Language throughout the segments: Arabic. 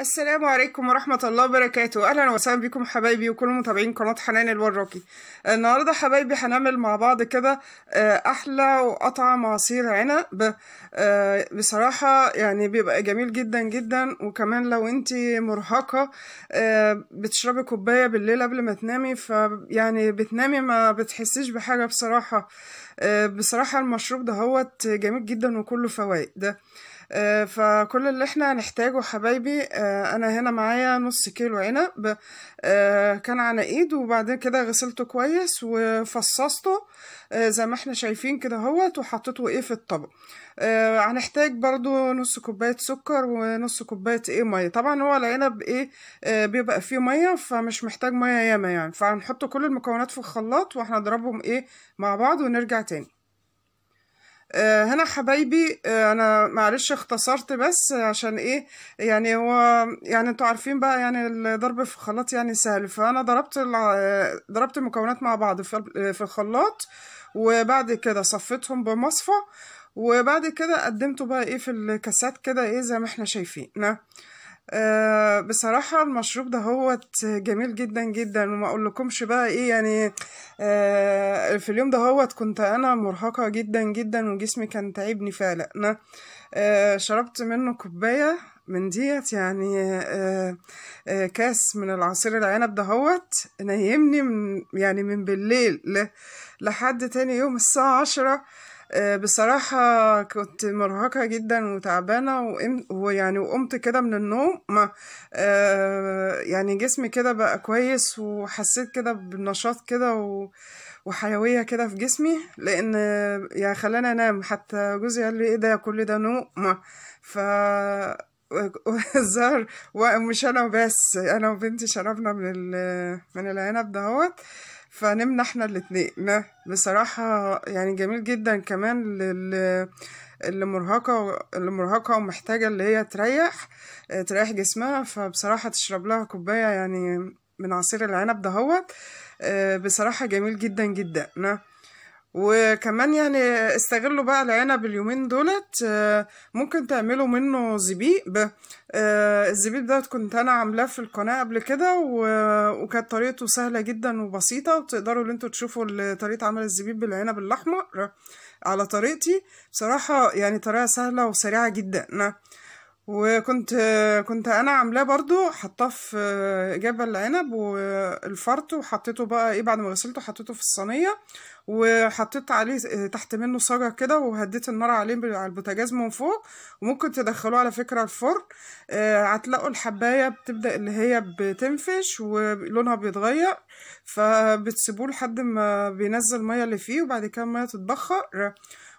السلام عليكم ورحمة الله وبركاته أهلا وسهلا بكم حبايبي وكل متابعين قناة حنان الوراقي النهاردة حبايبي هنعمل مع بعض كده آه، أحلى وأطعم عصير عنب آه، بصراحة يعني بيبقى جميل جدا جدا وكمان لو انت مرهقة آه، بتشربي كوباية بالليل قبل ما تنامي فيعني بتنامي ما بتحسيش بحاجة بصراحة بصراحة المشروب ده هوت جميل جدا وكله فوائد آه، فكل اللي احنا هنحتاجه حبايبي آه، انا هنا معايا نص كيلو عنب آه، كان على ايد وبعدين كده غسلته كويس وفصصته زي ما احنا شايفين كده اهوت وحطيته ايه في الطبق هنحتاج برضو نص كوبايه سكر ونص كوبايه ايه ميه طبعا هو العنب ايه بيبقى فيه ميه فمش محتاج ميه ياما يعني فهنحط كل المكونات في الخلاط واحنا نضربهم ايه مع بعض ونرجع تاني آه، هنا حبايبي آه، انا معلش اختصرت بس عشان ايه يعني هو يعني انتوا عارفين بقى يعني الضرب في الخلاط يعني سهل فانا ضربت آه، ضربت المكونات مع بعض في الخلاط وبعد كده صفيتهم بمصفى وبعد كده قدمته بقى ايه في الكاسات كده ايه زي ما احنا شايفين آه، بصراحة المشروب ده هو جميل جدا جدا وما اقول لكمش بقى ايه يعني أه في اليوم ده هو كنت انا مرهقة جدا جدا وجسمي كان تعبني فعلا انا أه شربت منه كوباية من ديت يعني آه، آه، كاس من العصير العنب ده هو نيمني من يعني من بالليل لحد تاني يوم الساعة عشرة آه، بصراحة كنت مرهقة جدا وتعبانة ويعني وقمت كده من النوم ما آه، يعني جسمي كده بقى كويس وحسيت كده بنشاط كده وحيوية كده في جسمي لأن يعني خلاني أنام حتى جوزي قال لي إيه ده كل ده نوم ما وهزار ومش انا وبس انا وبنتي شربنا من من العنب دهوت فنمنا احنا الاتنين بصراحة يعني جميل جدا كمان لل اللي مرهقة اللي مرهقة ومحتاجة اللي هي تريح تريح جسمها فبصراحة تشرب لها كوباية يعني من عصير العنب دهوت آه، بصراحة جميل جدا جدا وكمان يعني استغلوا بقى العنب اليومين دولت آه، ممكن تعملوا منه زبيب آه، الزبيب ده كنت انا عاملاه في القناه قبل كده وكانت طريقته سهله جدا وبسيطه وتقدروا ان انتوا تشوفوا طريقه عمل الزبيب بالعنب الاحمر على طريقتي بصراحه يعني طريقه سهله وسريعه جدا وكنت كنت انا عاملاه برضو حطاه في جبل العنب والفرط وحطيته بقى ايه بعد ما غسلته حطيته في الصينيه وحطيت عليه تحت منه صاجة كده وهديت النار عليه على البوتاجاز من فوق وممكن تدخلوه على فكرة الفرن آه، هتلاقوا الحباية بتبدأ اللي هي بتنفش ولونها بيتغير فبتسيبوه لحد ما بينزل المية اللي فيه وبعد كده المية تتبخر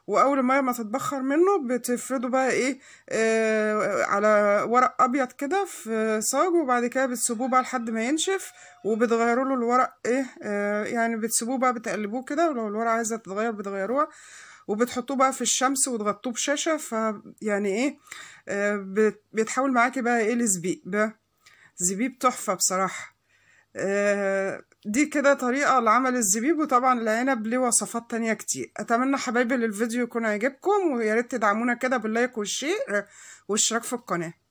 واول ما ما تتبخر منه بتفرده بقى ايه آه على ورق ابيض كده في صاج وبعد كده بتسيبوه بقى لحد ما ينشف وبتغيروا له الورق ايه آه يعني بتسيبوه بقى بتقلبوه كده ولو الورق عايزه تتغير بتغيروها وبتحطوه بقى في الشمس وتغطوه بشاشه يعني ايه آه بيتحول معاكي بقى ايه لزبيب بقى زبيب تحفه بصراحه آه، دي كده طريقة لعمل الزبيب وطبعا العنب ليه وصفات تانية كتير أتمنى حبايبي الفيديو يكون عجبكم وياريت تدعمونا كده باللايك والشير آه، والاشتراك في القناة